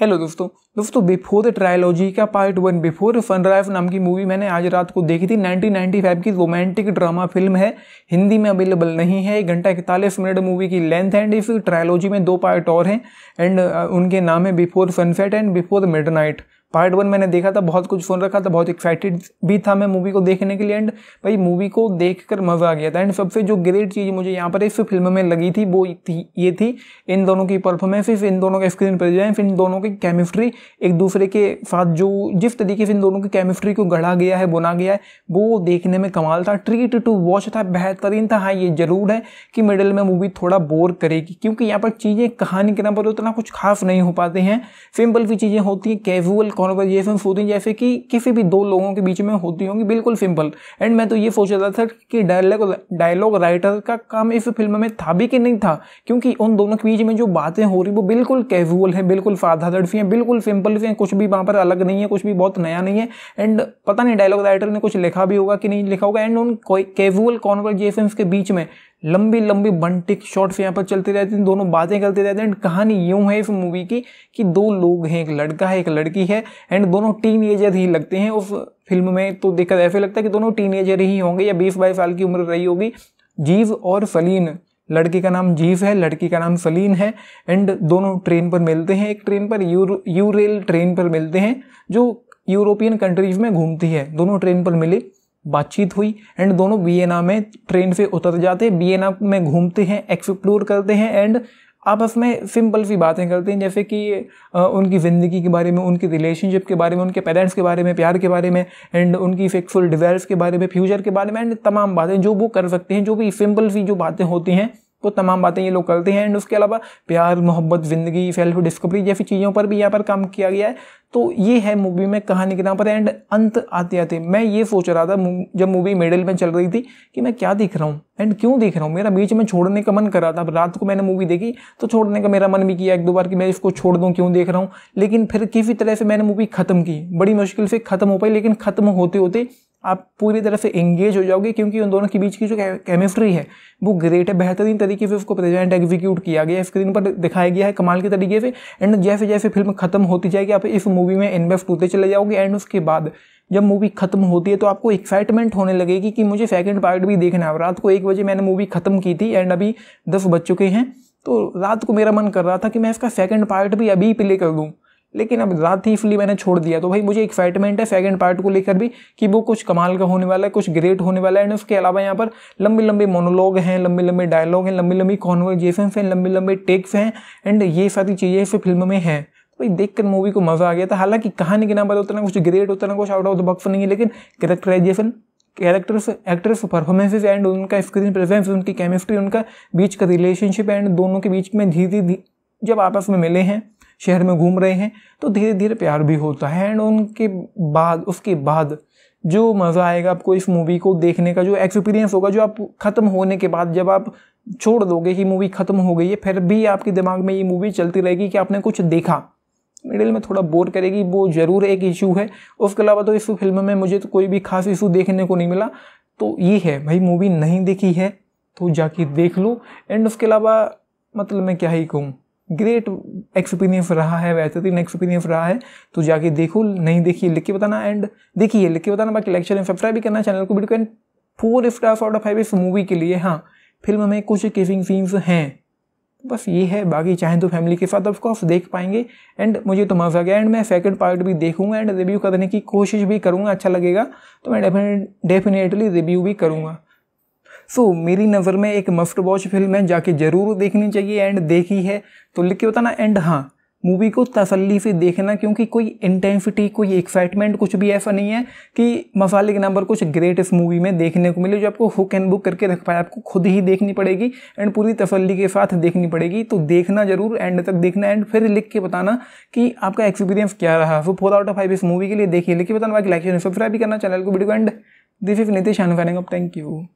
hello दोस्तों दोस्तों before the trilogy का पार्ट वन बिफोर फन ड्राइव नाम की मूवी मैंने आज रात को देखी थी 1995 की रोमांटिक ड्रामा फिल्म है हिंदी में अवेलेबल नहीं है एक घंटा इकतालीस मिनट मूवी की लेंथ एंड इस ट्रायलॉजी में दो पार्ट और हैं एंड uh, उनके नाम है before sunset and before midnight part one मैंने देखा था बहुत कुछ सुन रखा था बहुत एक्साइटेड भी था मैं मूवी को देखने के लिए एंड भाई मूवी को देख कर मज़ा आ गया था एंड सबसे जो ग्रेट चीज़ मुझे यहाँ पर इस फिल्म में लगी थी वो थी ये थी इन दोनों की परफॉर्मेंसेस इन दोनों के स्क्रीन प्रेजेंस इन दोनों की केमिस्ट्री एक दूसरे के साथ जो जिस तरीके से इन दोनों की केमिस्ट्री को गढ़ा गया है बुना गया है वो देखने में कमाल था ट्रीट टू वॉच था बेहतरीन था हाँ ये ज़रूर है कि मिडिल में मूवी थोड़ा बोर करेगी क्योंकि यहाँ पर चीज़ें कहानी के नाम पर उतना कुछ खास नहीं हो पाते हैं सिंपल भी चीज़ें होती हैं कैजुअल दोनों पर ये फिल्म होती जैसे कि किसी भी दो लोगों के बीच में होती होंगी बिल्कुल सिंपल एंड मैं तो ये सोच रहा था कि डायलॉग डायलॉग राइटर का काम इस फिल्म में था भी कि नहीं था क्योंकि उन दोनों के बीच में जो बातें हो रही वो बिल्कुल कैजुअल है बिल्कुल साधारण सी हैं बिल्कुल सिंपल सी हैं कुछ भी वहाँ पर अलग नहीं है कुछ भी बहुत नया नहीं है एंड पता नहीं डायलॉग राइटर ने कुछ लिखा भी होगा कि नहीं लिखा होगा एंड उन कैजुअल कॉन्वर्जेशन के बीच में लंबी लंबी बंटिक शॉर्ट्स यहाँ पर चलते रहते हैं दोनों बातें करते रहते हैं एंड कहानी यूँ है इस मूवी की कि दो लोग हैं एक लड़का है एक लड़की है एंड दोनों टीन एजर ही लगते हैं उस फिल्म में तो देखकर ऐसे लगता है कि दोनों टीन एजर ही होंगे या बीस बाईस साल की उम्र रही होगी जीव और फलीन लड़के का नाम जीव है लड़की का नाम सलीन है एंड दोनों ट्रेन पर मिलते हैं एक ट्रेन पर यू यूरेल ट्रेन पर मिलते हैं जो यूरोपियन कंट्रीज में घूमती है दोनों ट्रेन पर मिले बातचीत हुई एंड दोनों वियना में ट्रेन से उतर जाते वियना में घूमते हैं एक्सप्लोर करते हैं एंड आपस में सिंपल सी बातें करते हैं जैसे कि उनकी ज़िंदगी के बारे में उनकी रिलेशनशिप के बारे में उनके पेरेंट्स के बारे में प्यार के बारे में एंड उनकी सेक्सुअल डिज़ायर्स के बारे में फ्यूचर के बारे में एंड तमाम बातें जो वो कर सकते हैं जो भी सिंपल सी जो बातें होती हैं तो तमाम बातें ये लोग करते हैं एंड उसके अलावा प्यार मोहब्बत ज़िंदगी सेल्फ डिस्कवरी जैसी चीज़ों पर भी यहाँ पर काम किया गया है तो ये है मूवी में कहानी के नाम पर एंड अंत आते आते मैं ये सोच रहा था जब मूवी मिडिल में चल रही थी कि मैं क्या देख रहा हूँ एंड क्यों देख रहा हूँ मेरा बीच में छोड़ने का मन कर रहा था रात को मैंने मूवी देखी तो छोड़ने का मेरा मन भी किया एक दो बार कि मैं इसको छोड़ दूँ क्यों देख रहा हूँ लेकिन फिर किसी तरह से मैंने मूवी ख़त्म की बड़ी मुश्किल से ख़त्म हो पाई लेकिन ख़त्म होते होते आप पूरी तरह से इंगेज हो जाओगे क्योंकि उन दोनों के बीच की जो केमिस्ट्री है वो ग्रेट है बेहतरीन तरीके से उसको प्रेजेंट एग्जीक्यूट किया गया है स्क्रीन पर दिखाया गया है कमाल के तरीके से एंड जैसे जैसे फिल्म खत्म होती जाएगी आप इस मूवी में इन्वेस्ट होते चले जाओगे एंड उसके बाद जब मूवी खत्म होती है तो आपको एक्साइटमेंट होने लगेगी कि मुझे सेकेंड पार्ट भी देखना है रात को एक बजे मैंने मूवी खत्म की थी एंड अभी दस बज चुके हैं तो रात को मेरा मन कर रहा था कि मैं इसका सेकेंड पार्ट भी अभी प्ले कर दूँ लेकिन अब लातीफली मैंने छोड़ दिया तो भाई मुझे एक्साइटमेंट है सेकेंड पार्ट को लेकर भी कि वो कुछ कमाल का होने वाला है कुछ ग्रेट होने वाला है एंड उसके अलावा यहाँ पर लंबी लंबे मोनोलॉग हैं लंबे लंबे डायलॉग हैं लंबी लंबी कॉन्वर्जेशन हैं लंबी लंबे टेक्स हैं एंड ये सारी चीज़ें इस फिल्म में हैं तो भाई देखकर मूवी को मज़ा आ गया था हालांकि कहानी के नाम पर उतना कुछ ग्रेट उतना कुछ आउट ऑफ द बक्स नहीं है लेकिन characterisation characters actors performances and उनका स्क्रीन प्रेजेंस उनकी केमिस्ट्री उनका बीच का रिलेशनशिप एंड दोनों के बीच में धीरे धीरे जब आपस में मिले हैं शहर में घूम रहे हैं तो धीरे धीरे प्यार भी होता है एंड उनके बाद उसके बाद जो मज़ा आएगा आपको इस मूवी को देखने का जो एक्सपीरियंस होगा जो आप ख़त्म होने के बाद जब आप छोड़ दोगे कि मूवी ख़त्म हो गई है फिर भी आपके दिमाग में ये मूवी चलती रहेगी कि आपने कुछ देखा मिडिल में थोड़ा बोर करेगी वो ज़रूर एक इशू है उसके अलावा तो इस फिल्म में मुझे तो कोई भी खास इशू देखने को नहीं मिला तो ये है भाई मूवी नहीं देखी है तो जाके देख लो एंड उसके अलावा मतलब मैं क्या ही कहूँ ग्रेट एक्सपीरियंस रहा है बेहतरीन एक्सपीरियंस रहा है तो जाके देखो नहीं देखिए लिख के बताना एंड देखिए लिख के बताना बाकी लेक्चर शेयर सब्सक्राइब भी करना चैनल को बिल्कुल and four stars out of five इस मूवी के लिए हाँ फिल्म में कुछ किसिंग सीन्स हैं बस ये है बाकी चाहें तो फैमिली के साथ ऑफकोर्स देख पाएंगे एंड मुझे तो मज़ा गया एंड मैं सेकंड पार्ट भी देखूंगा एंड रिव्यू करने की कोशिश भी करूंगा अच्छा लगेगा तो मैं डेफिनेटली रिव्यू भी करूंगा सो so, मेरी नज़र में एक मस्ट वॉच फिल्म है जाके ज़रूर देखनी चाहिए एंड देखी है तो लिख के बताना एंड हाँ मूवी को तसल्ली से देखना क्योंकि कोई इंटेंसिटी कोई एक्साइटमेंट कुछ भी ऐसा नहीं है कि मसाले के नाम पर कुछ ग्रेट इस मूवी में देखने को मिले जो आपको हुक एंड बुक करके रख पाए आपको खुद ही देखनी पड़ेगी एंड पूरी तसल्ली के साथ देखनी पड़ेगी तो देखना जरूर एंड तक देखना एंड फिर लिख के बताना कि आपका एक्सपीरियंस क्या रहा so four out of five इस मूवी के लिए देखिए लिख के बताना बाकी लाइक सब्सक्राइब भी करना चैनल को video and this is Nitish हनुफानिंग थैंक यू